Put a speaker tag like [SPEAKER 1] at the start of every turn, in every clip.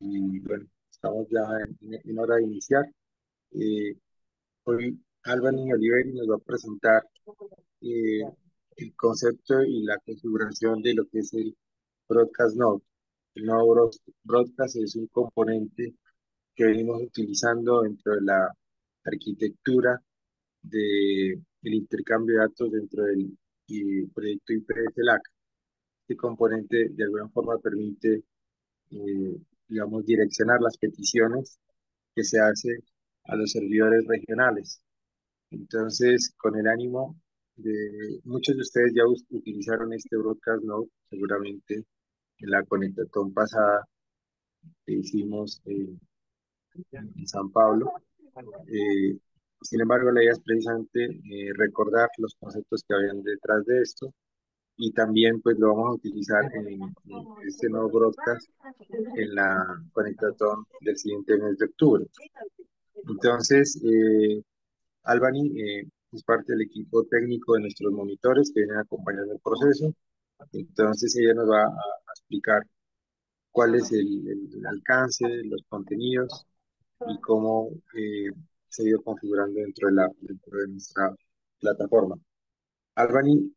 [SPEAKER 1] y bueno, estamos ya en, hora de iniciar. Eh, hoy Álvaro Oliver nos va a presentar eh, el concepto y la configuración de lo que es el Broadcast Node. El nuevo Broadcast es un componente que venimos utilizando dentro de la arquitectura del el intercambio de datos dentro del eh, proyecto IPF-LAC. Este componente de alguna forma permite digamos, direccionar las peticiones que se hace a los servidores regionales. Entonces, con el ánimo de muchos de ustedes ya utilizaron este broadcast no seguramente en la conectatón pasada que hicimos en, San Pablo. Eh, sin embargo, la idea es precisamente eh, recordar los conceptos que habían detrás de esto y también pues lo vamos a utilizar en, este nuevo broadcast en la conectatón del siguiente mes de octubre. Entonces, eh, Albany eh, es parte del equipo técnico de nuestros monitores que vienen acompañando el proceso. Entonces, ella nos va a, explicar cuál es el, alcance, los contenidos y cómo eh, se ha ido configurando dentro de, la, dentro de nuestra plataforma. Albany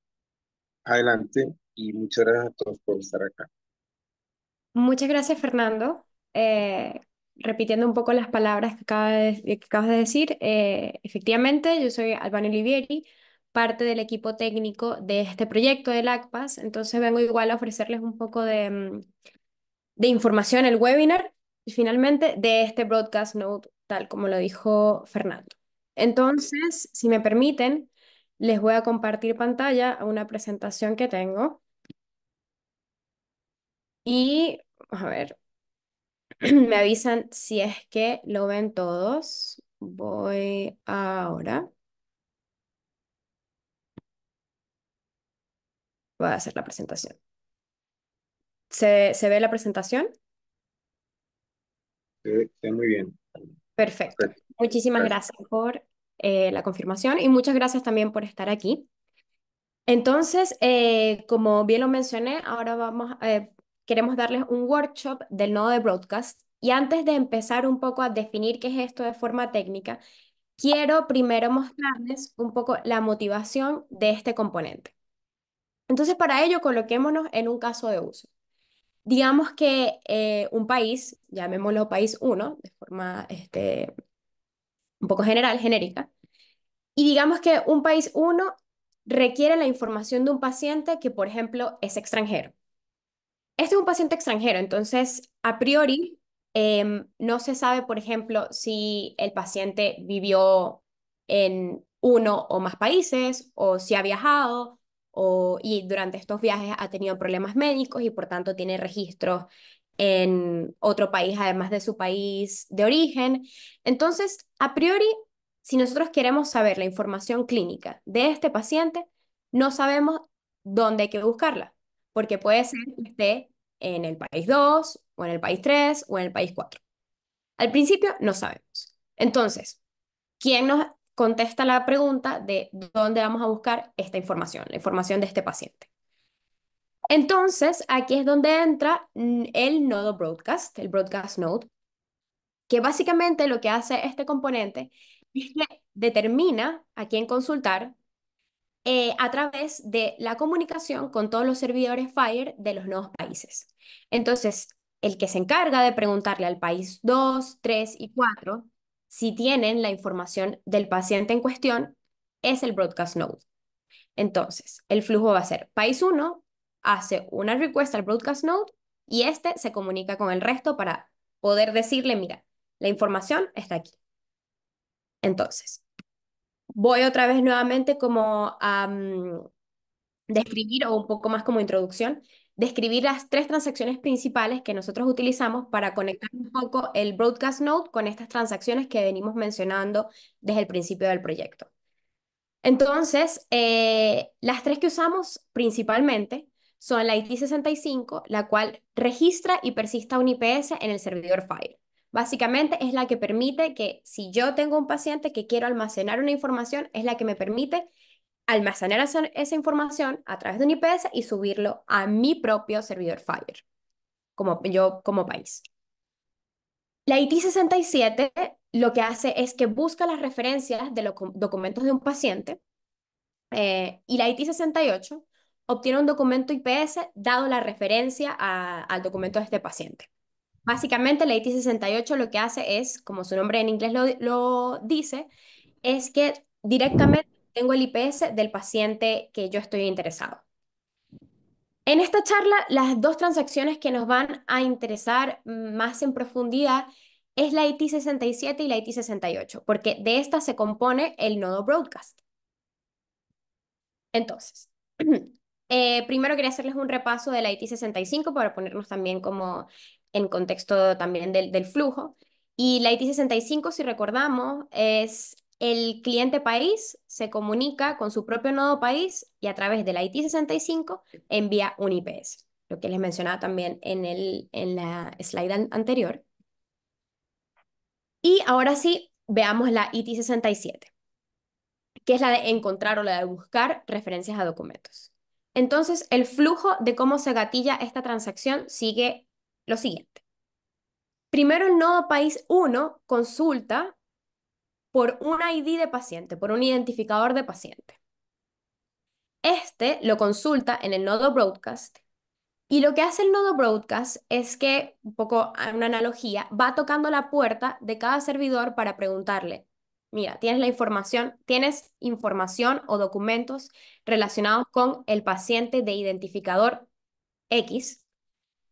[SPEAKER 1] Adelante y muchas gracias a todos por estar acá.
[SPEAKER 2] Muchas gracias, Fernando. Eh, repitiendo un poco las palabras que, acabas de decir, eh, efectivamente, yo soy Albano Olivieri, parte del equipo técnico de este proyecto del ACPAS, entonces vengo igual a ofrecerles un poco de, mm, de información, el webinar, y finalmente de este broadcast note, tal como lo dijo Fernando. Entonces, si me permiten, les voy a compartir pantalla a una presentación que tengo. Y, a ver, me avisan si es que lo ven todos. Voy ahora. Voy a hacer la presentación. ¿Se, ve la presentación?
[SPEAKER 1] Sí, está muy bien.
[SPEAKER 2] Perfecto. Muchísimas gracias por eh, la confirmación y muchas gracias también por estar aquí. Entonces, eh, como bien lo mencioné, ahora vamos, eh, queremos darles un workshop del nodo de broadcast y antes de empezar un poco a definir qué es esto de forma técnica, quiero primero mostrarles un poco la motivación de este componente. Entonces, para ello, coloquémonos en un caso de uso. Digamos que un país, llamémoslo país 1, de forma este, un poco general, genérica. Y digamos que un país 1 requiere la información de un paciente que, por ejemplo, es extranjero. Este es un paciente extranjero, entonces, a priori, em, no se sabe, por ejemplo, si el paciente vivió en uno o más países o si ha viajado o, y durante estos viajes ha tenido problemas médicos y por tanto tiene registros en otro país, además de su país de origen. Entonces, a priori, si nosotros queremos saber la información clínica de este paciente, no sabemos dónde hay que buscarla, porque puede ser que esté en el país 2, o en el país 3, o en el país 4. Al principio no sabemos. Entonces, ¿quién nos contesta la pregunta de dónde vamos a buscar esta información, la información de este paciente? Entonces, aquí es donde entra mm, el nodo broadcast, el broadcast node, que básicamente lo que hace este componente es que determina a quién consultar eh, a través de la comunicación con todos los servidores Fire de los nuevos países. Entonces, el que se encarga de preguntarle al país 2, 3 y 4 si tienen la información del paciente en cuestión es el broadcast node. Entonces, el flujo va a ser país 1, hace una request al broadcast node y este se comunica con el resto para poder decirle, mira, la información está aquí. Entonces, voy otra vez nuevamente como a mm, describir o un poco más como introducción, describir las tres transacciones principales que nosotros utilizamos para conectar un poco el broadcast node con estas transacciones que venimos mencionando desde el principio del proyecto. Entonces, eh, las tres que usamos principalmente son la IT65, la cual registra y persista un IPS en el servidor Fire. Básicamente es la que permite que si yo tengo un paciente que quiero almacenar una información, es la que me permite almacenar esa, información a través de un IPS y subirlo a mi propio servidor Fire, como yo como país. La IT67 lo que hace es que busca las referencias de los documentos de un paciente eh, y la IT68 obtiene un documento IPS dado la referencia al documento de este paciente. Básicamente, la IT68 lo que hace es, como su nombre en inglés lo, dice, es que directamente tengo el IPS del paciente que yo estoy interesado. En esta charla, las dos transacciones que nos van a interesar más en profundidad es la IT67 y la IT68, porque de estas se compone el nodo broadcast. Entonces, Eh, primero quería hacerles un repaso de la IT65 para ponernos también como en contexto también del, flujo. Y la IT65, si recordamos, es el cliente país se comunica con su propio nodo país y a través de la IT65 envía un IPS, lo que les mencionaba también en, el, en la slide anterior. Y ahora sí, veamos la IT67, que es la de encontrar o la de buscar referencias a documentos. Entonces, el flujo de cómo se gatilla esta transacción sigue lo siguiente. Primero, el nodo país 1 consulta por un ID de paciente, por un identificador de paciente. Este lo consulta en el nodo broadcast y lo que hace el nodo broadcast es que, un poco una analogía, va tocando la puerta de cada servidor para preguntarle, Mira, tienes la información, tienes información o documentos relacionados con el paciente de identificador X.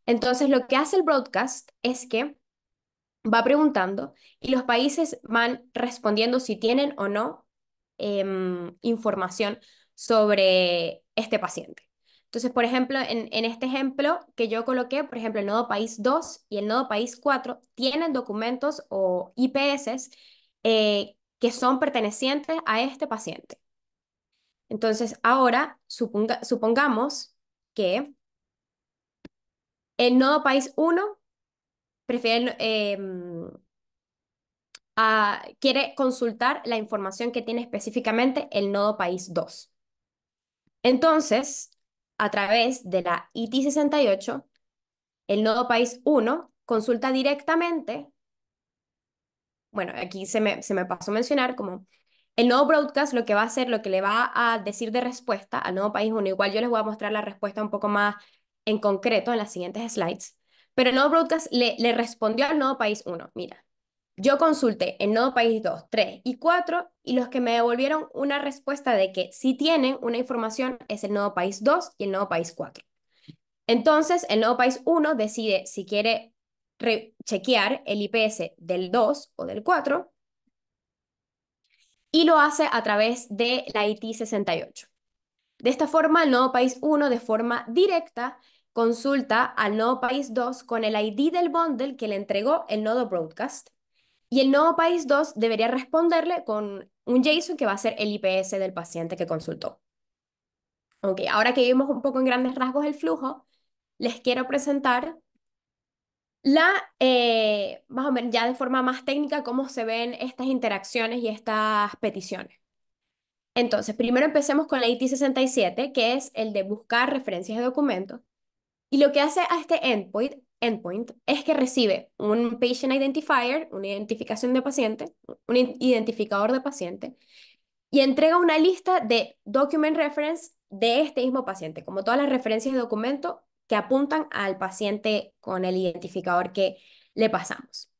[SPEAKER 2] Entonces, lo que hace el broadcast es que va preguntando y los países van respondiendo si tienen o no em, información sobre este paciente. Entonces, por ejemplo, en, en, este ejemplo que yo coloqué, por ejemplo, el nodo país 2 y el nodo país 4 tienen documentos o IPS eh, que son pertenecientes a este paciente. Entonces, ahora supongamos que el nodo país 1 prefiere, em, quiere consultar la información que tiene específicamente el nodo país 2. Entonces, a través de la IT68, el nodo país 1 consulta directamente bueno, aquí se me, se pasó a mencionar como el nuevo broadcast lo que va a hacer, lo que le va a decir de respuesta al nuevo país, uno. igual yo les voy a mostrar la respuesta un poco más en concreto en las siguientes slides, pero el nuevo broadcast le, le respondió al nuevo país 1, mira, yo consulté el nuevo país 2, 3 y 4 y los que me devolvieron una respuesta de que si tienen una información es el nuevo país 2 y el nuevo país 4. Entonces, el nuevo país 1 decide si quiere chequear el IPS del 2 o del 4 y lo hace a través de la IT68. De esta forma, el nodo país 1 de forma directa consulta al nodo país 2 con el ID del bundle que le entregó el nodo broadcast y el nodo país 2 debería responderle con un JSON que va a ser el IPS del paciente que consultó. Ok, ahora que vimos un poco en grandes rasgos el flujo, les quiero presentar la, eh, más o menos, ya de forma más técnica, cómo se ven estas interacciones y estas peticiones. Entonces, primero empecemos con la IT67, que es el de buscar referencias de documentos. Y lo que hace a este endpoint, endpoint es que recibe un patient identifier, una identificación de paciente, un identificador de paciente, y entrega una lista de document reference de este mismo paciente, como todas las referencias de documento que apuntan al paciente con el identificador que le pasamos.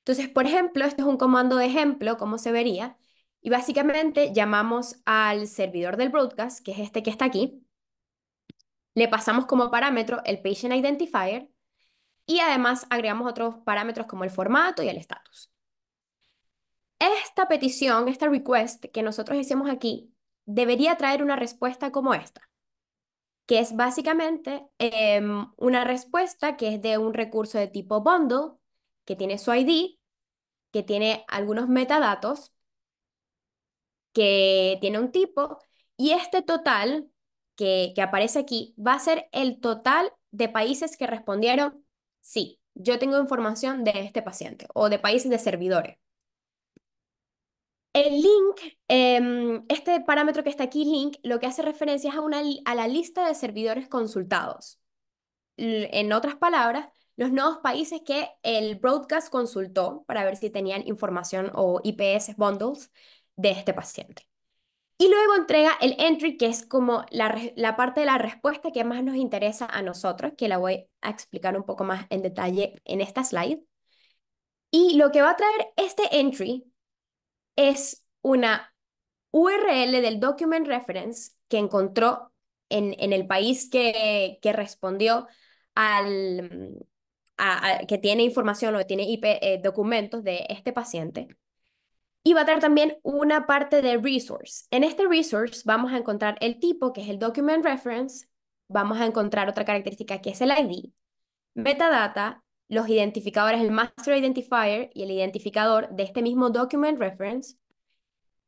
[SPEAKER 2] Entonces, por ejemplo, este es un comando de ejemplo, como se vería, y básicamente llamamos al servidor del broadcast, que es este que está aquí, le pasamos como parámetro el patient identifier y además agregamos otros parámetros como el formato y el status. Esta petición, esta request que nosotros hicimos aquí, debería traer una respuesta como esta que es básicamente em, una respuesta que es de un recurso de tipo bundle, que tiene su ID, que tiene algunos metadatos, que tiene un tipo, y este total que, que aparece aquí va a ser el total de países que respondieron sí, yo tengo información de este paciente o de países de servidores. El link, em, este parámetro que está aquí, link, lo que hace referencia es a, una, a la lista de servidores consultados. En otras palabras, los nuevos países que el broadcast consultó para ver si tenían información o IPS bundles de este paciente. Y luego entrega el entry, que es como la, la, parte de la respuesta que más nos interesa a nosotros, que la voy a explicar un poco más en detalle en esta slide. Y lo que va a traer este entry es una URL del Document Reference que encontró en, el país que, que respondió al, que tiene información o tiene IP, eh, documentos de este paciente. Y va a tener también una parte de resource. En este resource vamos a encontrar el tipo, que es el document reference, vamos a encontrar otra característica que es el ID, metadata los identificadores, el master identifier y el identificador de este mismo document reference,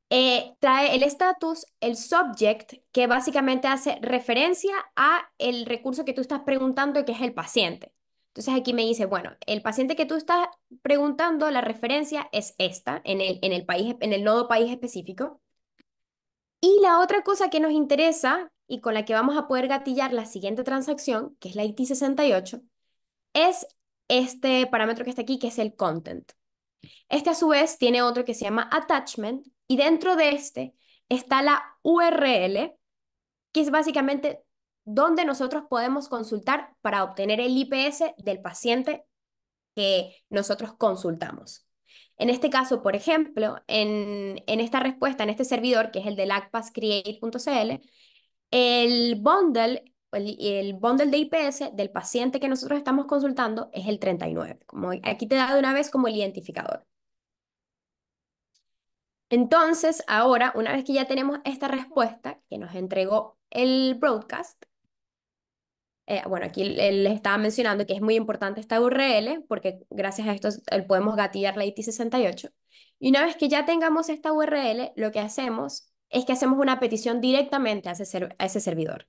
[SPEAKER 2] eh, trae el status, el subject, que básicamente hace referencia a el recurso que tú estás preguntando que es el paciente. Entonces aquí me dice, bueno, el paciente que tú estás preguntando, la referencia es esta, en el, en el, país, en el nodo país específico. Y la otra cosa que nos interesa y con la que vamos a poder gatillar la siguiente transacción, que es la IT68, es este parámetro que está aquí, que es el content. Este a su vez tiene otro que se llama attachment y dentro de este está la URL, que es básicamente donde nosotros podemos consultar para obtener el IPS del paciente que nosotros consultamos. En este caso, por ejemplo, en, esta respuesta, en este servidor, que es el de e lacpascreate.cl, el bundle pues, el, bundle de IPS del paciente que nosotros estamos consultando es el 39. Como aquí te da de una vez como el identificador. Entonces, ahora, una vez que ya tenemos esta respuesta que nos entregó el broadcast, eh, bueno, aquí les estaba mencionando que es muy importante esta URL porque gracias a esto podemos gatillar la IT68. Y una vez que ya tengamos esta URL, lo que hacemos es que hacemos una petición directamente a a ese servidor.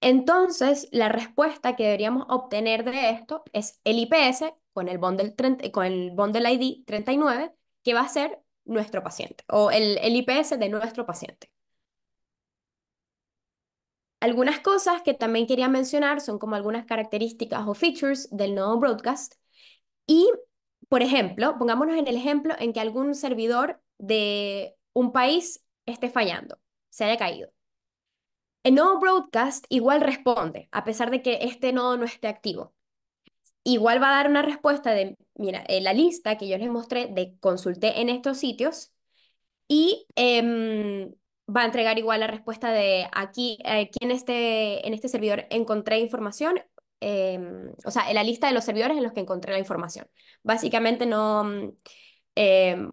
[SPEAKER 2] Entonces, la respuesta que deberíamos obtener de esto es el IPS con el bundle, con el ID 39, que va a ser nuestro paciente, o el, el IPS de nuestro paciente. Algunas cosas que también quería mencionar son como algunas características o features del nodo broadcast. Y, por ejemplo, pongámonos en el ejemplo en que algún servidor de un país esté fallando, se haya caído. El nodo broadcast igual responde, a pesar de que este nodo no esté activo. Igual va a dar una respuesta de, mira, la lista que yo les mostré de consulté en estos sitios y em, va a entregar igual la respuesta de aquí, eh, aquí en, este, en este servidor encontré información, em, o sea, en la lista de los servidores en los que encontré la información. Básicamente no... Mm, em,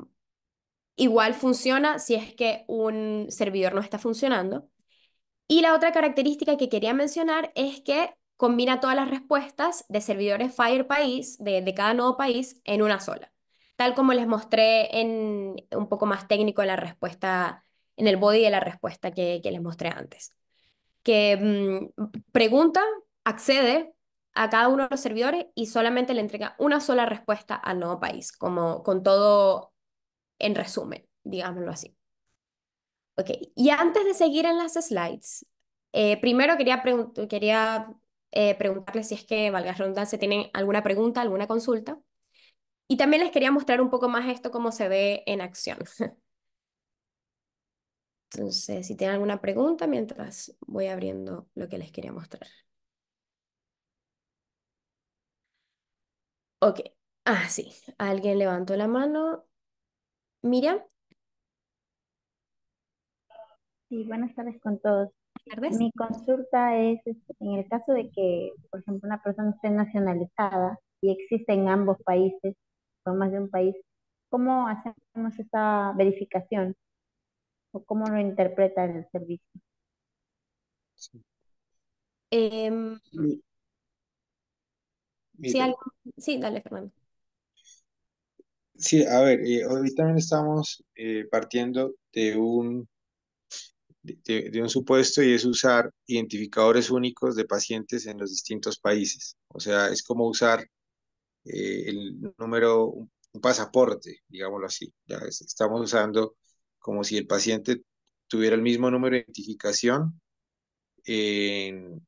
[SPEAKER 2] igual funciona si es que un servidor no está funcionando y la otra característica que quería mencionar es que combina todas las respuestas de servidores Fire País, de, cada nuevo país, en una sola. Tal como les mostré en un poco más técnico en la respuesta, en el body de la respuesta que, les mostré antes. Que mm, pregunta, accede a cada uno de los servidores y solamente le entrega una sola respuesta al nuevo país, como con todo en resumen, digámoslo así. Ok, y antes de seguir en las slides, eh, primero quería, quería eh, preguntarles si es que, valga Ronda si tienen alguna pregunta, alguna consulta. Y también les quería mostrar un poco más esto, cómo se ve en acción. Entonces, si tienen alguna pregunta, mientras voy abriendo lo que les quería mostrar. Ok, ah, sí, alguien levantó la mano. Miriam. Sí, buenas tardes con todos. Mi consulta es, este, en el caso de que, por ejemplo, una persona esté nacionalizada y existe en ambos países, o más de un país, ¿cómo hacemos esta verificación? ¿O cómo lo interpreta el servicio? Sí. Em, sí, dale, Fernando.
[SPEAKER 3] Sí, a ver, eh, hoy también estamos eh, partiendo de un de, un supuesto y es usar identificadores únicos de pacientes en los distintos países. O sea, es como usar eh, el número, un, pasaporte, digámoslo así. estamos usando como si el paciente tuviera el mismo número de identificación en,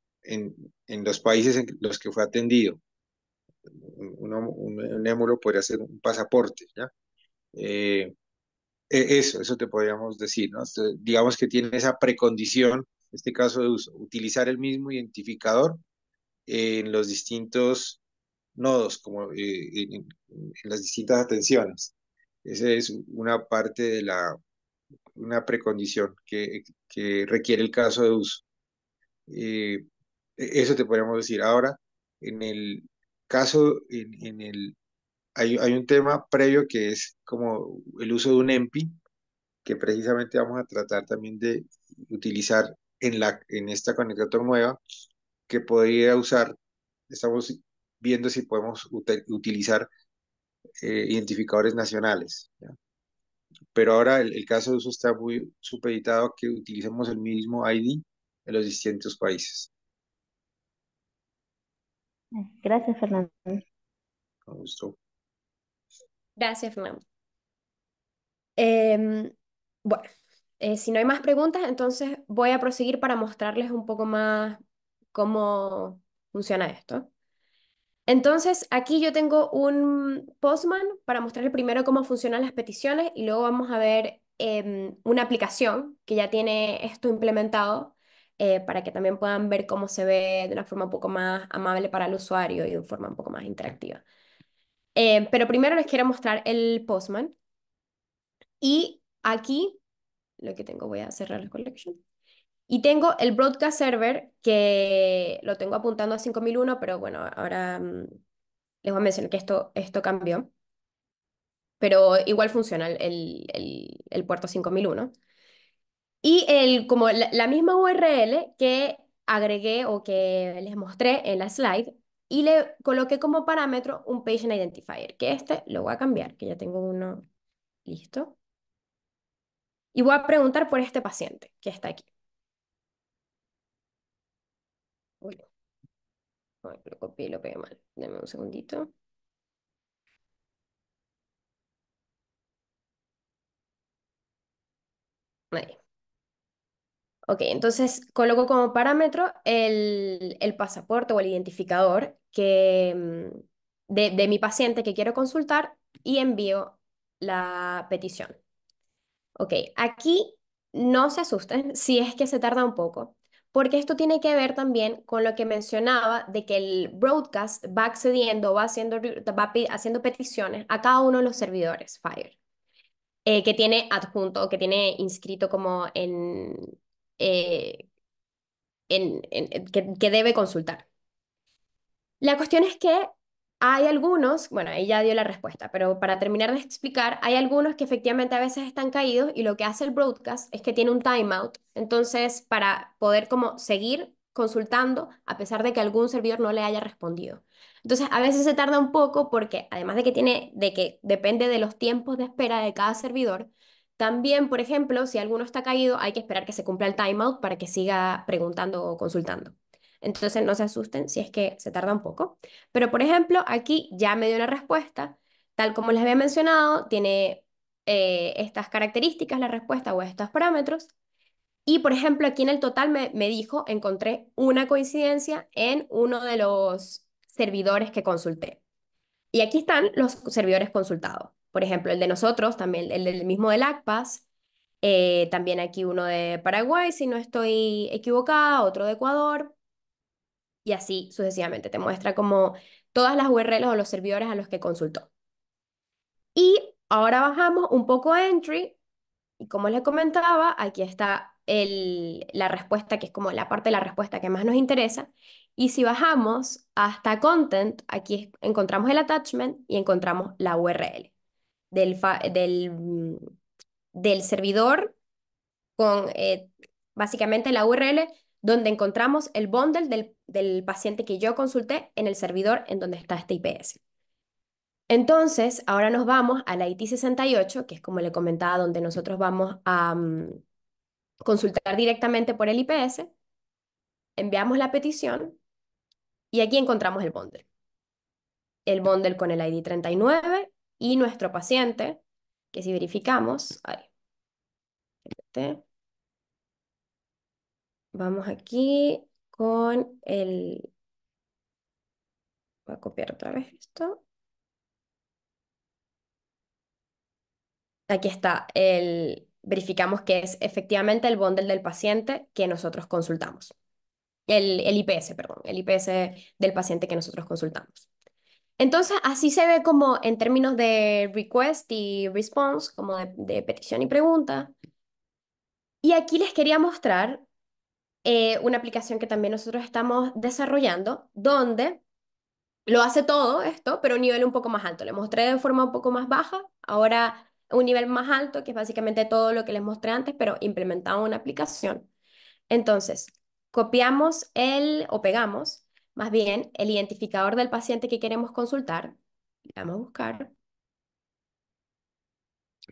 [SPEAKER 3] los países en los que fue atendido. Un, un, émulo podría ser un pasaporte, ¿ya? Eh, e-, eso, eso te podríamos decir, ¿no? Este, digamos que tiene esa precondición, este caso de uso, utilizar el mismo identificador en los distintos nodos, como eh, en, las distintas atenciones. Esa es una parte de la, una precondición que, requiere el caso de uso. Eh, e-, eso te podríamos decir. Ahora, en el caso, en, en el hay, un tema previo que es como el uso de un EMPI, que precisamente vamos a tratar también de utilizar en, la, en esta conector nueva, que podría usar, estamos viendo si podemos utilizar eh, identificadores nacionales. Pero ahora el, caso de uso está muy supeditado a que utilicemos el mismo ID en los distintos países.
[SPEAKER 2] Gracias, Fernando. Con gusto. Gracias, Fernando. Em, bueno, eh, si no hay más preguntas, entonces voy a proseguir para mostrarles un poco más cómo funciona esto. Entonces, aquí yo tengo un Postman para mostrarles primero cómo funcionan las peticiones y luego vamos a ver em, una aplicación que ya tiene esto implementado eh, para que también puedan ver cómo se ve de una forma un poco más amable para el usuario y de una forma un poco más interactiva. Eh, pero primero les quiero mostrar el Postman. Y aquí, lo que tengo, voy a cerrar la collection. Y tengo el Broadcast Server, que lo tengo apuntando a 5001, pero bueno, ahora mm, les voy a mencionar que esto, esto cambió. Pero igual funciona el, el, el puerto 5001. Y el, como la misma URL que agregué o que les mostré en la slide, y le coloqué como parámetro un patient identifier, que este lo voy a cambiar, que ya tengo uno listo. Y voy a preguntar por este paciente que está aquí. lo copié y lo pegué mal. Deme un segundito. Ahí. Ok, entonces coloco como parámetro el, pasaporte o el identificador que, mm, de, de, mi paciente que quiero consultar y envío la petición. Ok, aquí no se asusten si es que se tarda un poco, porque esto tiene que ver también con lo que mencionaba de que el broadcast va accediendo, va haciendo, va haciendo peticiones a cada uno de los servidores Fire. Eh, que tiene adjunto, o que tiene inscrito como en, eh, en, que, debe consultar. La cuestión es que hay algunos, bueno, ella dio la respuesta, pero para terminar de explicar, hay algunos que efectivamente a veces están caídos y lo que hace el broadcast es que tiene un timeout, entonces para poder como seguir consultando a pesar de que algún servidor no le haya respondido. Entonces, a veces se tarda un poco porque además de que tiene de que depende de los tiempos de espera de cada servidor, también, por ejemplo, si alguno está caído, hay que esperar que se cumpla el timeout para que siga preguntando o consultando. Entonces, no se asusten si es que se tarda un poco. Pero, por ejemplo, aquí ya me dio una respuesta. Tal como les había mencionado, tiene eh, estas características la respuesta o estos parámetros. Y, por ejemplo, aquí en el total me, me dijo, encontré una coincidencia en uno de los servidores que consulté. Y aquí están los servidores consultados por ejemplo, el de nosotros, también el del mismo del ACPAS, eh, también aquí uno de Paraguay, si no estoy equivocada, otro de Ecuador, y así sucesivamente. Te muestra como todas las URLs o los servidores a los que consultó. Y ahora bajamos un poco a Entry, y como les comentaba, aquí está el, la respuesta, que es como la parte de la respuesta que más nos interesa. Y si bajamos hasta Content, aquí encontramos el attachment y encontramos la URL. Mm, del, servidor con eh, básicamente la URL donde encontramos el bundle del, paciente que yo consulté en el servidor en donde está este IPS. Entonces, ahora nos vamos a la IT68, que es como le comentaba, donde nosotros vamos a mm, consultar directamente por el IPS, enviamos la petición y aquí encontramos el bundle. El bundle con el ID 39 y nuestro paciente, que si verificamos, vamos aquí con el, voy a copiar otra vez esto. Aquí está, el, verificamos que es efectivamente el bundle del paciente que nosotros consultamos. El, el IPS, perdón, el IPS del paciente que nosotros consultamos. Entonces, así se ve como en términos de request y response, como de, petición y pregunta. Y aquí les quería mostrar eh, una aplicación que también nosotros estamos desarrollando, donde lo hace todo esto, pero a un nivel un poco más alto. Le mostré de forma un poco más baja, ahora un nivel más alto, que es básicamente todo lo que les mostré antes, pero implementado en una aplicación. Entonces, copiamos el o pegamos más bien, el identificador del paciente que queremos consultar, le vamos a buscar.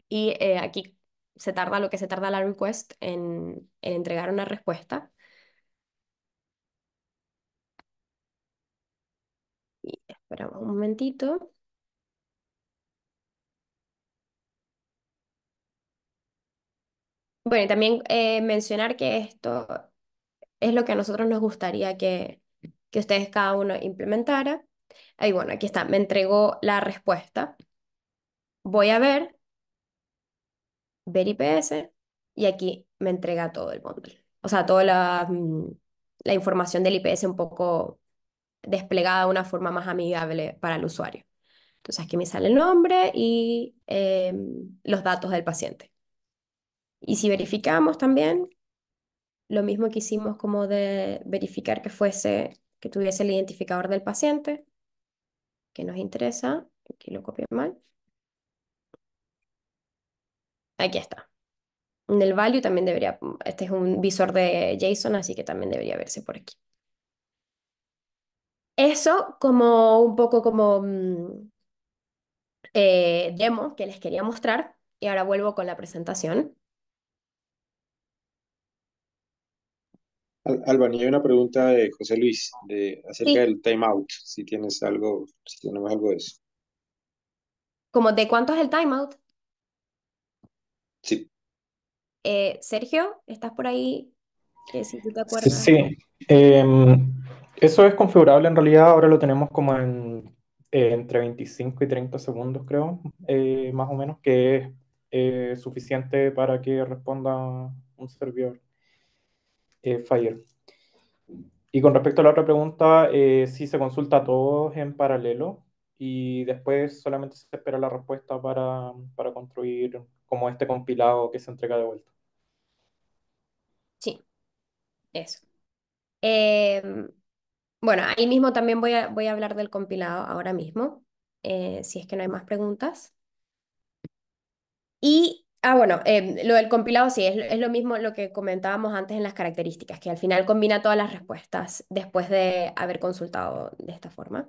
[SPEAKER 2] Y eh, aquí se tarda lo que se tarda la request en, entregar una respuesta. Y esperamos un momentito. Bueno, también eh, mencionar que esto es lo que a nosotros nos gustaría que, que ustedes cada uno implementara. Ahí bueno, aquí está, me entregó la respuesta. Voy a ver, ver IPS, y aquí me entrega todo el bundle. O sea, toda la, mm, información del IPS un poco desplegada de una forma más amigable para el usuario. Entonces aquí me sale el nombre y em, los datos del paciente. Y si verificamos también, lo mismo que hicimos como de verificar que fuese que tuviese el identificador del paciente, que nos interesa, aquí lo copié mal. Aquí está. En el value también debería, este es un visor de JSON, así que también debería verse por aquí. Eso como un poco como mm, eh, demo que les quería mostrar y ahora vuelvo con la presentación.
[SPEAKER 3] Albany, hay una pregunta de José Luis de, acerca del timeout, si tienes algo, si tenemos algo de eso.
[SPEAKER 2] ¿Cómo de cuánto es el timeout? Sí. Eh, Sergio, ¿estás por ahí? si tú te acuerdas. Sí,
[SPEAKER 4] em, eso es configurable en realidad, ahora lo tenemos como en eh, entre 25 y 30 segundos, creo, eh, más o menos, que es suficiente para que responda un servidor. Eh, Fire. Y con respecto a la otra pregunta, eh, si se consulta a todos en paralelo y después solamente se espera la respuesta para, construir como este compilado que se entrega de
[SPEAKER 2] vuelta. Sí, eso. Em, bueno, ahí mismo también voy a, hablar del compilado ahora mismo, eh, si es que no hay más preguntas. Y Ah, bueno, em, lo del compilado sí, es, lo mismo lo que comentábamos antes en las características, que al final combina todas las respuestas después de haber consultado de esta forma.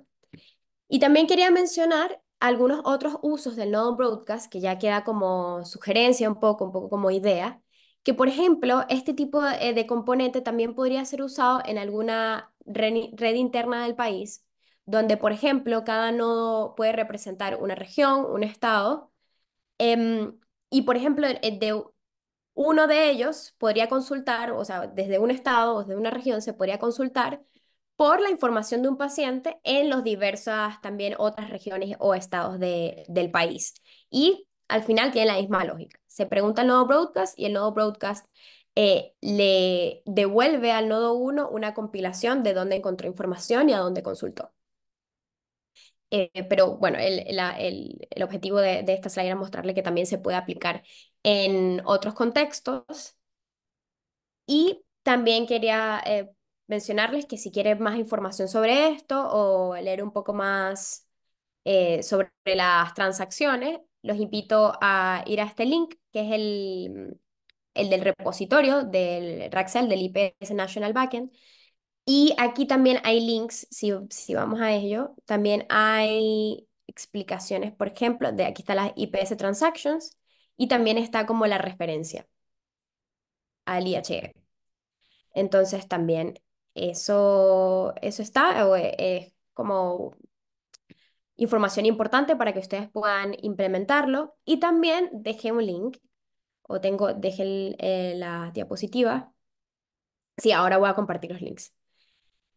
[SPEAKER 2] Y también quería mencionar algunos otros usos del nodo broadcast que ya queda como sugerencia un poco, un poco como idea, que por ejemplo, este tipo eh, de, componente también podría ser usado en alguna red, interna del país, donde por ejemplo cada nodo puede representar una región, un estado. Em, y por ejemplo, uno de ellos podría consultar, o sea, desde un estado o desde una región se podría consultar por la información de un paciente en los diversas también otras regiones o estados del país. Y al final tiene la misma lógica. Se pregunta al nodo broadcast y el nodo broadcast eh, le devuelve al nodo 1 una compilación de dónde encontró información y a dónde consultó. Eh, pero bueno, el, objetivo de, esta slide era mostrarle que también se puede aplicar en otros contextos. Y también quería eh, mencionarles que si quieren más información sobre esto o leer un poco más eh, sobre las transacciones, los invito a ir a este link, que es el, el del repositorio del Raxel, del IPS National Backend, y aquí también hay links, si, vamos a ello, también hay explicaciones, por ejemplo, de aquí están las IPS Transactions y también está como la referencia al IHE. Entonces también eso, eso está, e, es como información importante para que ustedes puedan implementarlo. Y también dejé un link, o tengo, dejé eh, la diapositiva. Sí, ahora voy a compartir los links.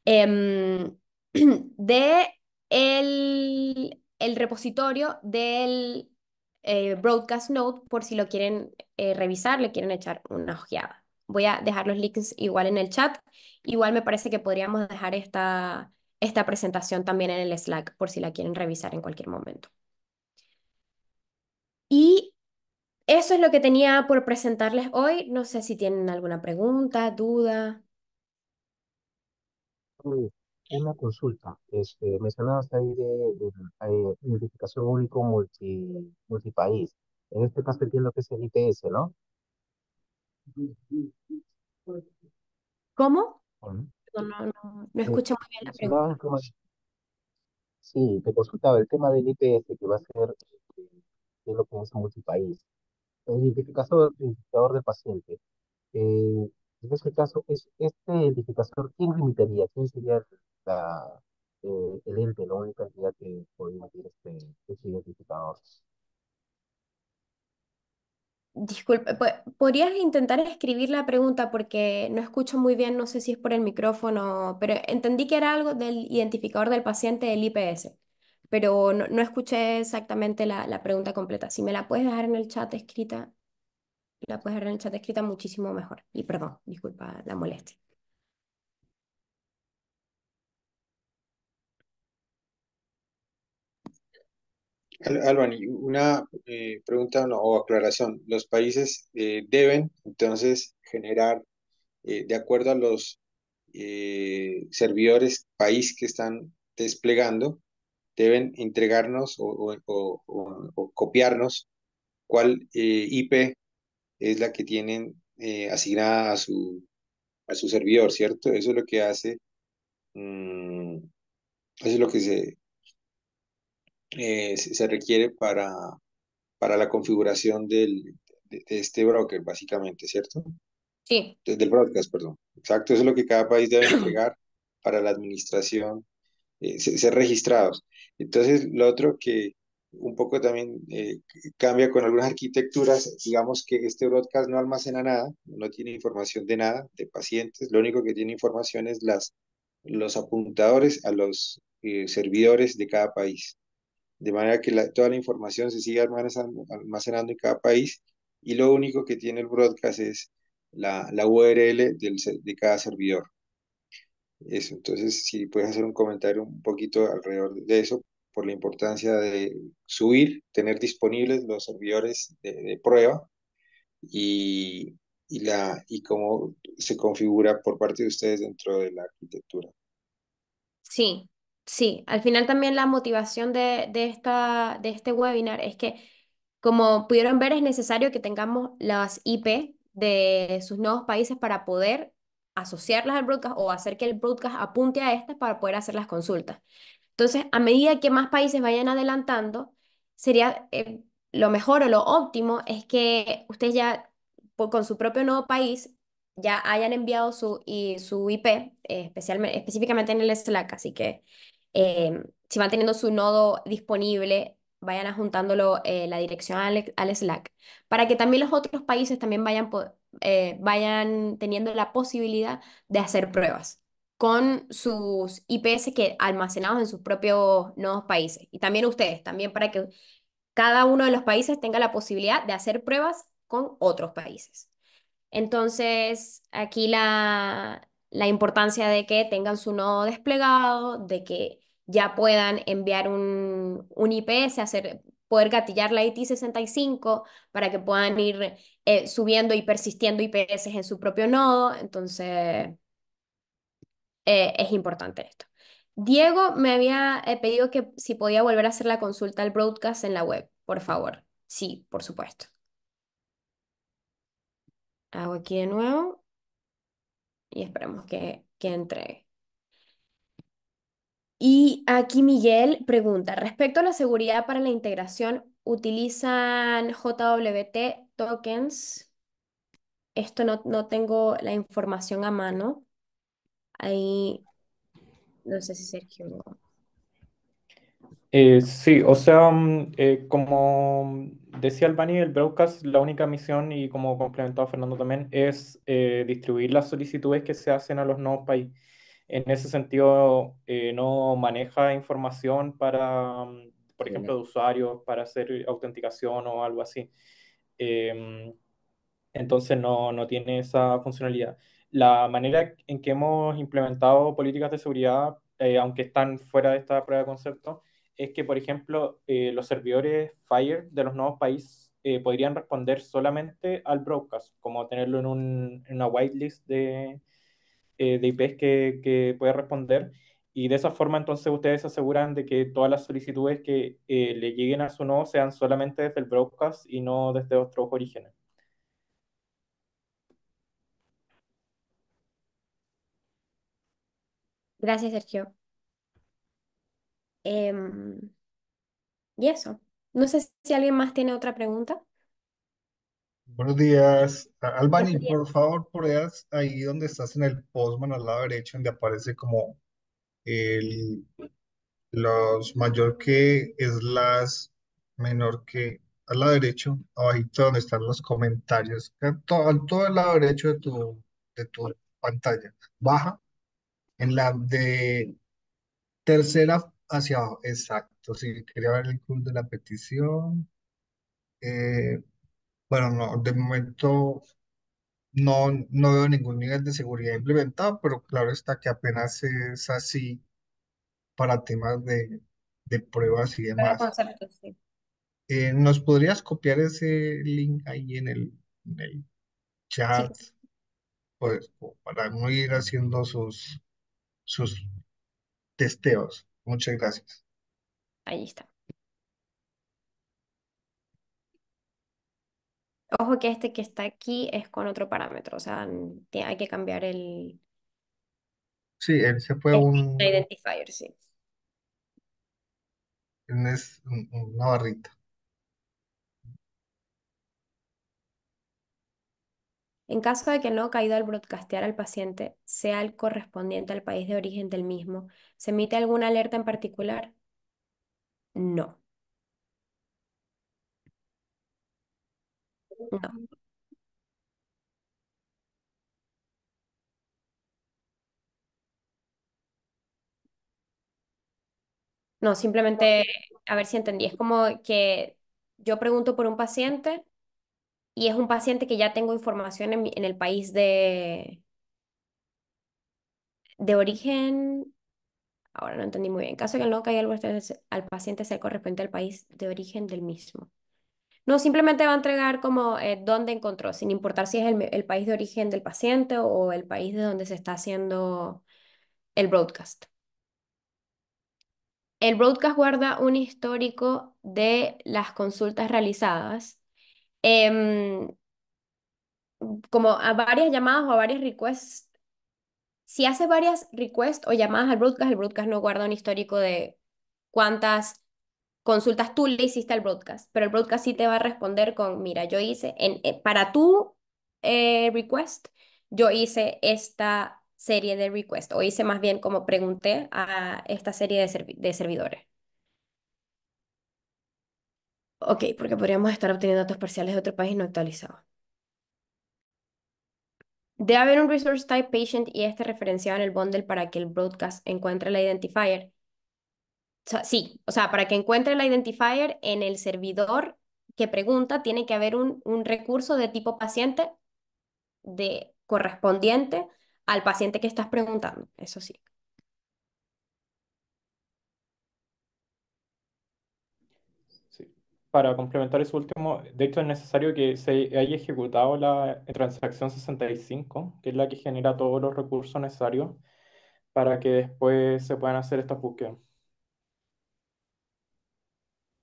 [SPEAKER 2] Em, de el, repositorio del eh, broadcast note por si lo quieren eh, revisar, le quieren echar una ojeada. Voy a dejar los links igual en el chat. Igual me parece que podríamos dejar esta, esta presentación también en el Slack por si la quieren revisar en cualquier momento. Y eso es lo que tenía por presentarles hoy. No sé si tienen alguna pregunta, duda.
[SPEAKER 1] Una consulta. Este, mencionabas ahí de, eh, identificación único multi, multipaís. En este caso entiendo que es el IPS, ¿no? ¿Cómo? No,
[SPEAKER 2] no, eh, muy bien la pregunta.
[SPEAKER 1] sí, te consultaba el tema del IPS que va a ser, eh, lo que es multipaís. El identificador, identificador de paciente. En este caso, es este identificador, ¿quién limitaría? ¿Quién sería la, eh, el ente, la única entidad que podría tener este, identificadores? Este identificador?
[SPEAKER 2] Disculpe, ¿podrías intentar escribir la pregunta porque no escucho muy bien, no sé si es por el micrófono, pero entendí que era algo del identificador del paciente del IPS, pero no, escuché exactamente la pregunta completa. Si me la puedes dejar en el chat escrita la puedes ver en el chat escrita muchísimo mejor. Y perdón, disculpa la molestia.
[SPEAKER 3] Albany, una eh, pregunta o aclaración. Los países eh, deben entonces generar, eh, de acuerdo a los servidores país que están desplegando, deben entregarnos o copiarnos cuál IP es la que tienen eh, asignada a su, a su servidor, ¿cierto? Eso es lo que hace, mm, eso es lo que eh, se, se requiere para, para la configuración de, este broker, básicamente, ¿cierto? Sí. Del broadcast, perdón. Exacto, eso es lo que cada país debe entregar para la administración, eh, ser registrados. Entonces, lo otro que, un poco también eh, cambia con algunas arquitecturas, digamos que este broadcast no almacena nada, no tiene información de nada, de pacientes, lo único que tiene información es las, los apuntadores a los eh, servidores de cada país, de manera que la, toda la información se sigue almacenando, en cada país y lo único que tiene el broadcast es la, la URL de cada servidor. Eso, entonces si puedes hacer un comentario un poquito alrededor de eso, la importancia de subir, tener disponibles los servidores de, prueba y, la, y cómo se configura por parte de ustedes dentro de la arquitectura.
[SPEAKER 2] Sí, sí. Al final también la motivación de, esta, de este webinar es que, como pudieron ver, es necesario que tengamos las IP de sus nuevos países para poder asociarlas al broadcast o hacer que el broadcast apunte a estas para poder hacer las consultas. Entonces, a medida que más países vayan adelantando, sería eh, lo mejor o lo óptimo es que ustedes ya con su propio nuevo país ya hayan enviado su, y, su IP, eh, especialmente, específicamente en el Slack, así que eh, si van teniendo su nodo disponible, vayan adjuntándolo la dirección al, al, Slack, para que también los otros países también vayan, vayan teniendo la posibilidad de hacer pruebas con sus IPS que almacenados en sus propios nodos países. Y también ustedes, también para que cada uno de los países tenga la posibilidad de hacer pruebas con otros países. Entonces, aquí la, importancia de que tengan su nodo desplegado, de que ya puedan enviar un, un IPS, hacer, poder gatillar la IT65 para que puedan ir eh, subiendo y persistiendo IPS en su propio nodo. Entonces, eh, es importante esto. Diego me había eh, pedido que si podía volver a hacer la consulta al broadcast en la web, por favor. Sí, por supuesto. Hago aquí de nuevo y esperemos que, que entregue. Y aquí Miguel pregunta, respecto a la seguridad para la integración, ¿utilizan JWT tokens? Esto no, no tengo la información a mano. Ahí, no sé si Sergio.
[SPEAKER 4] Eh, sí, o sea, mm, eh, como decía Albani, el broadcast, la única misión, y como complementó Fernando también, es eh, distribuir las solicitudes que se hacen a los nuevos países. En ese sentido, no maneja información para, mm, por ejemplo, de usuarios, para hacer autenticación o algo así. Em, entonces, no tiene esa funcionalidad la manera en que hemos implementado políticas de seguridad, eh, aunque están fuera de esta prueba de concepto, es que, por ejemplo, eh, los servidores Fire de los nuevos países eh, podrían responder solamente al broadcast, como tenerlo en, una whitelist de, de IPs que, que puede responder. Y de esa forma, entonces, ustedes aseguran de que todas las solicitudes que le lleguen a su nodo sean solamente desde el broadcast y no desde otros orígenes.
[SPEAKER 2] Gracias, Sergio. Em, y eso. No sé si alguien más tiene otra pregunta.
[SPEAKER 1] Buenos días,
[SPEAKER 3] Albany, por favor, por ahí donde estás en el Postman al lado derecho, donde aparece como
[SPEAKER 1] el los mayor que es las
[SPEAKER 3] menor que al lado derecho, abajito donde están los comentarios, todo, el lado derecho de tu de tu pantalla. Baja en la de tercera hacia abajo, exacto. si quería ver el club de la petición. Eh, bueno, no, de momento no, no veo ningún nivel de seguridad implementado, pero claro está que apenas es así para temas de, pruebas y demás. Eh, ¿nos podrías copiar ese link ahí en el,
[SPEAKER 1] chat? Pues para no ir haciendo sus, sus testeos. Muchas gracias.
[SPEAKER 2] Ahí está. Ojo que este que está aquí es con otro parámetro, o sea, hay que cambiar el...
[SPEAKER 1] Sí, él se fue
[SPEAKER 2] un... Identifier, sí.
[SPEAKER 1] Es una barrita.
[SPEAKER 2] En caso de que no ha caído al broadcastear al paciente sea el correspondiente al país de origen del mismo, ¿se emite alguna alerta en particular? No. No. No, simplemente, a ver si entendí, es como que yo pregunto por un paciente y es un paciente que ya tengo información en, el país de, de origen. Ahora no entendí muy bien. En caso de que no caiga algo este al paciente sea correspondiente al país de origen del mismo. No, simplemente va a entregar como eh, dónde encontró, sin importar si es el, país de origen del paciente o el país de donde se está haciendo el broadcast. El broadcast guarda un histórico de las consultas realizadas Em, como a varias llamadas o a varias requests. Si hace varias requests o llamadas al broadcast, el broadcast no guarda un histórico de cuántas consultas tú le hiciste al broadcast, pero el broadcast sí te va a responder con, mira, yo hice, en, eh, para tu eh, request, yo hice esta serie de requests, o hice más bien como pregunté a esta serie de servidores. Ok, porque podríamos estar obteniendo datos parciales de otro país no actualizados. Debe haber un resource type patient y este referenciado en el bundle para que el broadcast encuentre la identifier. sí, o sea, para que encuentre la identifier en el servidor que pregunta, tiene que haber un, un recurso de tipo paciente de, correspondiente al paciente que estás preguntando, eso sí.
[SPEAKER 4] para complementar ese último, de hecho es necesario que se haya ejecutado la transacción 65, que es la que genera todos los recursos necesarios para que después se puedan hacer estas búsquedas.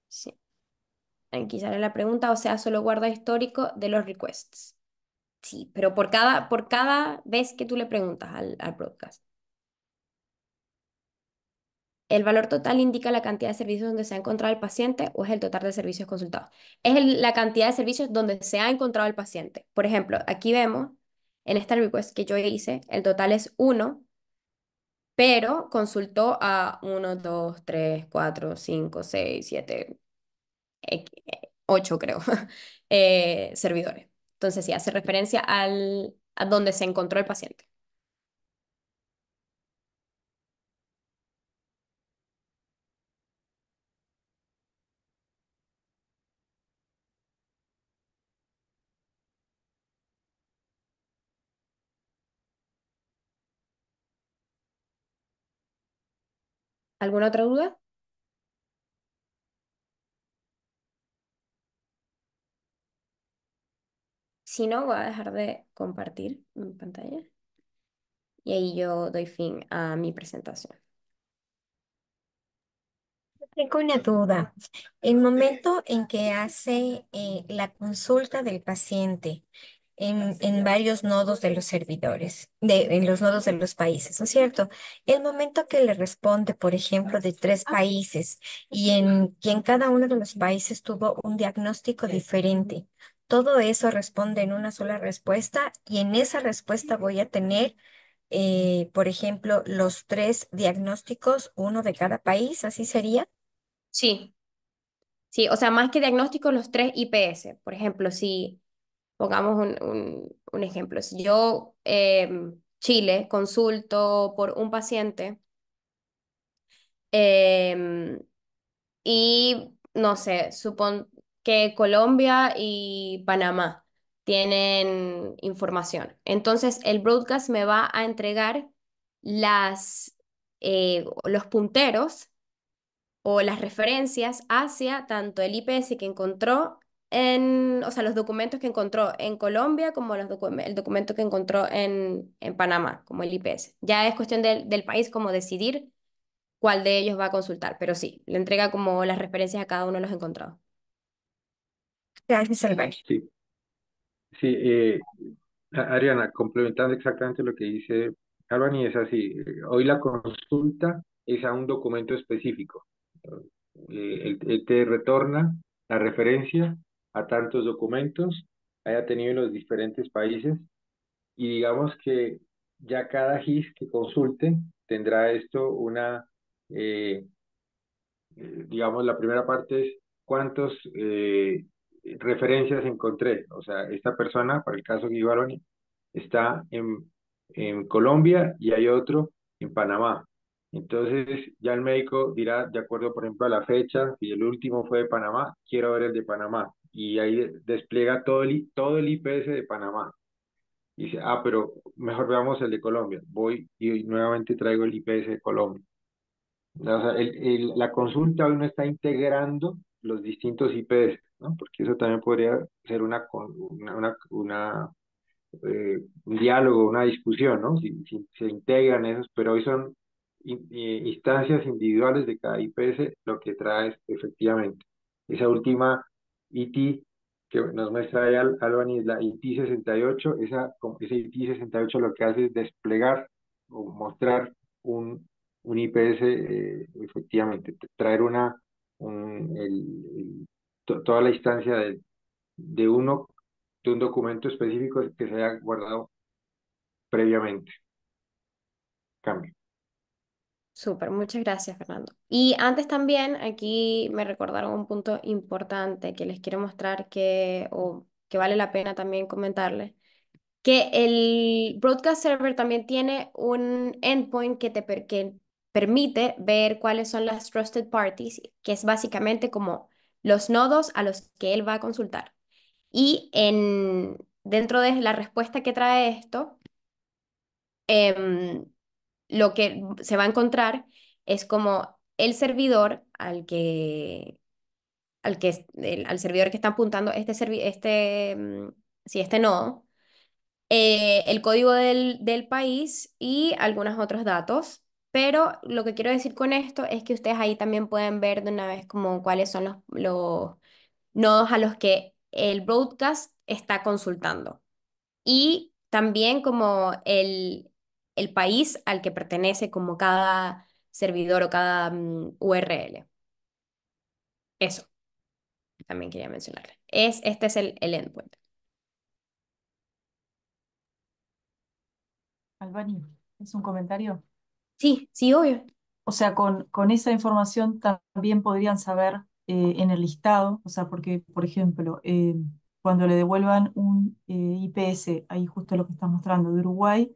[SPEAKER 4] Sí.
[SPEAKER 2] Aquí sale la pregunta, o sea, solo guarda histórico de los requests. Sí, pero por cada, por cada vez que tú le preguntas al, al broadcast. El valor total indica la cantidad de servicios donde se ha encontrado el paciente o es el total de servicios consultados. Es la cantidad de servicios donde se ha encontrado el paciente. Por ejemplo, aquí vemos en esta request que yo hice, el total es 1, pero consultó a 1, 2, 3, 4, 5, 6, 7, 8 creo, eh, servidores. Entonces, sí, hace referencia al, a donde se encontró el paciente. ¿Alguna otra duda? Si no, voy a dejar de compartir mi pantalla. Y ahí yo doy fin a mi presentación. Tengo una duda. El momento en que hace eh, la consulta del paciente, en, varios nodos de los servidores, de, en los nodos de los países, ¿no es cierto? El momento que le responde, por ejemplo, de tres ah, países y en, en cada uno de los países tuvo un diagnóstico diferente, todo eso responde en una sola respuesta y en esa respuesta voy a tener, eh, por ejemplo, los tres diagnósticos, uno de cada país, ¿así sería? Sí. Sí, o sea, más que diagnóstico los tres IPS. Por ejemplo, si Pongamos un, ejemplo. Si yo, em, Chile, consulto por un paciente em, y, no sé, supon que Colombia y Panamá tienen información. Entonces, el broadcast me va a entregar las, eh, los punteros o las referencias hacia tanto el IPS que encontró en, o sea, los documentos que encontró en Colombia como los el documento que encontró en, en, Panamá, como el IPS. Ya es cuestión del país como decidir cuál de ellos va a consultar, pero sí, le entrega como las referencias a cada uno de los encontrados.
[SPEAKER 1] Gracias, Sí,
[SPEAKER 3] sí eh, Ariana, complementando exactamente lo que dice Albany, es así, hoy la consulta es a un documento específico. Eh, te retorna la referencia a tantos documentos, haya tenido en los diferentes países y digamos que ya cada GIS que consulte tendrá esto una, eh, eh, digamos, la primera parte es cuántos eh, referencias encontré. O sea, esta persona, para el caso de Baroni, está en, en Colombia y hay otro en Panamá. Entonces ya el médico dirá, de acuerdo, por ejemplo, a la fecha, si el último fue de Panamá, quiero ver el de Panamá y ahí despliega todo el, todo el IPS de Panamá. dice, ah, pero mejor veamos el de Colombia. Voy y nuevamente traigo el IPS de Colombia.
[SPEAKER 1] la
[SPEAKER 3] consulta hoy no está integrando los distintos IPS, porque eso también podría ser una, una, eh, un diálogo, una discusión, ¿no? Si, se integran esos, pero hoy son eh, instancias individuales de cada IPS lo que trae efectivamente. Esa última IT, e que nos muestra ahí Albany, la IT68, e esa, ese IT68 e lo que hace es desplegar o mostrar un, un IPS, eh, efectivamente, traer una, un, toda la instancia de, uno, de un documento específico que se haya
[SPEAKER 2] guardado previamente. Cambio. Súper, muchas gracias, Fernando. Y antes también, aquí me recordaron un punto importante que les quiero mostrar que, o que vale la pena también comentarle, que el broadcast server también tiene un endpoint que te permite ver cuáles son las trusted parties, que es básicamente como los nodos a los que él va a consultar. Y en, dentro de la respuesta que trae esto, em, lo que se va a encontrar es como el servidor al que, al, que, el, al servidor que está apuntando este, este, mm, si este nodo, eh, el código del, del país y algunos otros datos. Pero lo que quiero decir con esto es que ustedes ahí también pueden ver de una vez como cuáles son los, los nodos a los que el broadcast está consultando. Y también como el, el país al que pertenece como cada servidor o cada mm, URL. Eso, también quería mencionarle. Es, este es el, el endpoint.
[SPEAKER 5] Albani, ¿es un comentario? Sí, sí, obvio. O sea, con, con esa información también podrían saber eh, en el listado, o sea, porque, por ejemplo, eh, cuando le devuelvan un eh, IPS, ahí justo lo que está mostrando de Uruguay,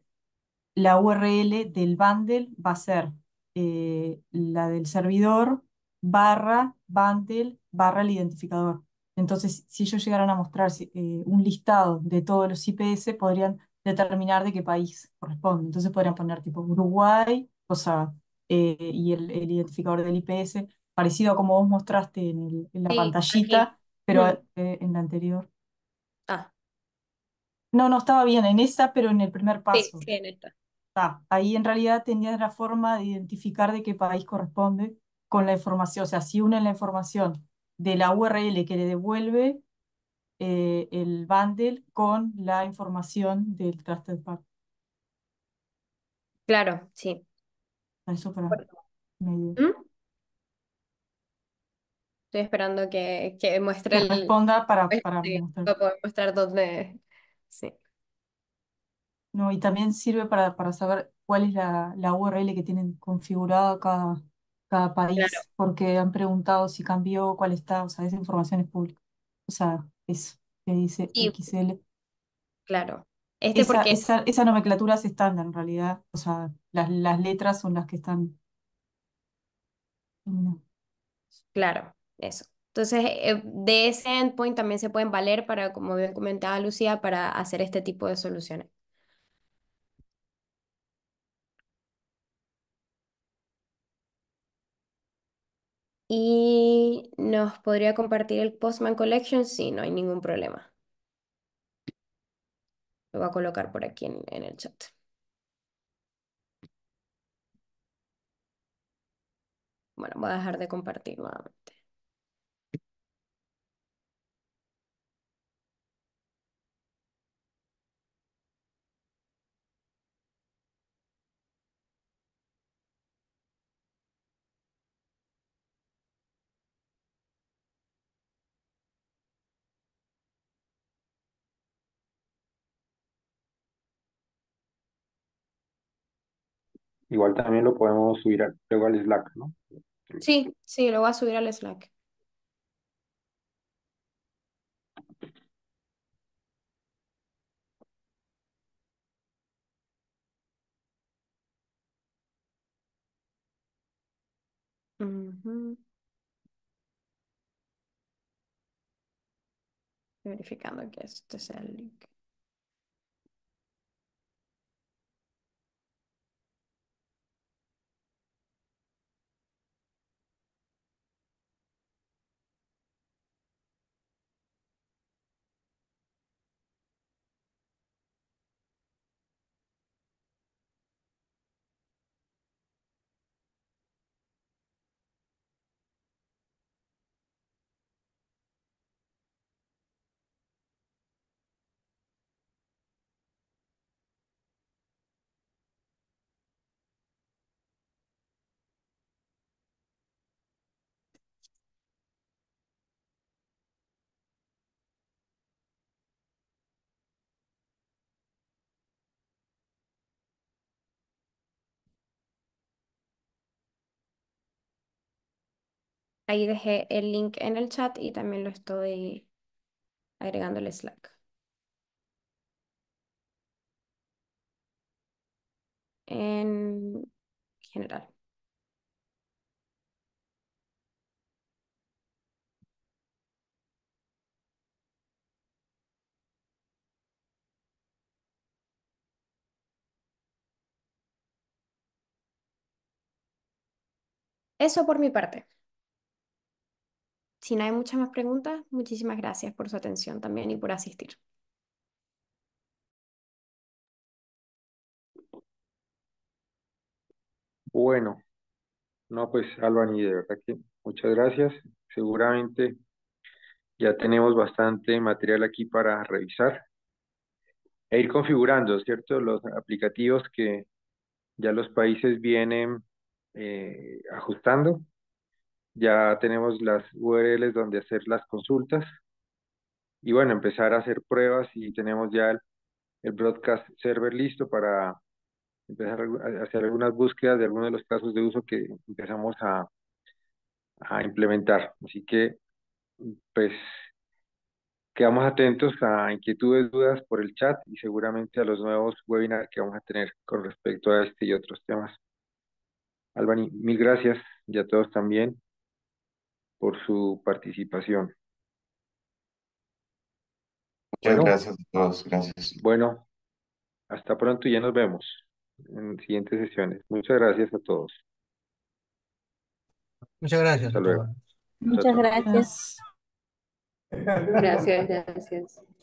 [SPEAKER 5] la URL del bundle va a ser eh, la del servidor barra bundle barra el identificador. Entonces, si ellos llegaran a mostrar eh, un listado de todos los IPS, podrían determinar de qué país corresponde. Entonces podrían poner tipo Uruguay, o sea, eh, y el, identificador del IPS, parecido a como vos mostraste en, la pantallita, pero en la anterior. Ah. No, no, estaba bien en esa, pero en el primer paso. Ahí en realidad tenías la forma de identificar de qué país corresponde con la información. O sea, si unen la información de la URL que le devuelve eh, el bundle con la información del Trusted Pack. Claro, sí. Eso para ¿Mm?
[SPEAKER 2] Estoy esperando que, que muestre Responda para, para este, mostrar. mostrar dónde... Sí.
[SPEAKER 5] No, y también sirve para, para saber cuál es la, URL que tienen configurada cada, país, porque han preguntado si cambió, cuál está, o sea, esa información es pública. O sea, eso, que dice XL. claro. Este Esa, porque esa, nomenclatura es estándar en realidad, o sea, las, las letras son las que están...
[SPEAKER 2] Claro, eso. Entonces, eh, de ese endpoint también se pueden valer para, como bien comentaba Lucía, para hacer este tipo de soluciones. Y nos podría compartir el Postman Collection. Sí, no hay ningún problema. Lo voy a colocar por aquí en, el chat. Bueno, voy a dejar de compartir
[SPEAKER 1] Igual también lo podemos subir
[SPEAKER 3] al luego al Slack, ¿no?
[SPEAKER 2] Sí, sí, lo voy a subir al Slack.
[SPEAKER 5] Verificando que este sea el link.
[SPEAKER 2] Ahí dejé el link en el chat y también lo estoy agregando el Slack. En general. Eso por mi parte si no hay muchas más preguntas, muchísimas gracias por su atención también y por asistir.
[SPEAKER 1] Bueno,
[SPEAKER 3] no, pues Albany, de verdad que muchas gracias. Seguramente ya tenemos bastante material aquí para revisar e ir configurando, ¿cierto? Los aplicativos que ya los países vienen eh, ajustando ya tenemos las URLs donde hacer las consultas y bueno, empezar a hacer pruebas y tenemos ya el, broadcast server listo para empezar a hacer algunas búsquedas de algunos de los casos de uso que empezamos a, a implementar. Así que, pues, quedamos atentos a inquietudes, dudas por el chat y seguramente a los nuevos webinars que vamos a tener con respecto a este y otros temas. Albany, mil gracias y a todos también por su participación. Muchas gracias a todos, gracias. Bueno, hasta pronto y ya nos vemos en siguientes sesiones. Muchas gracias a todos.
[SPEAKER 5] Muchas
[SPEAKER 1] gracias. Hasta luego. Muchas gracias. Gracias, gracias.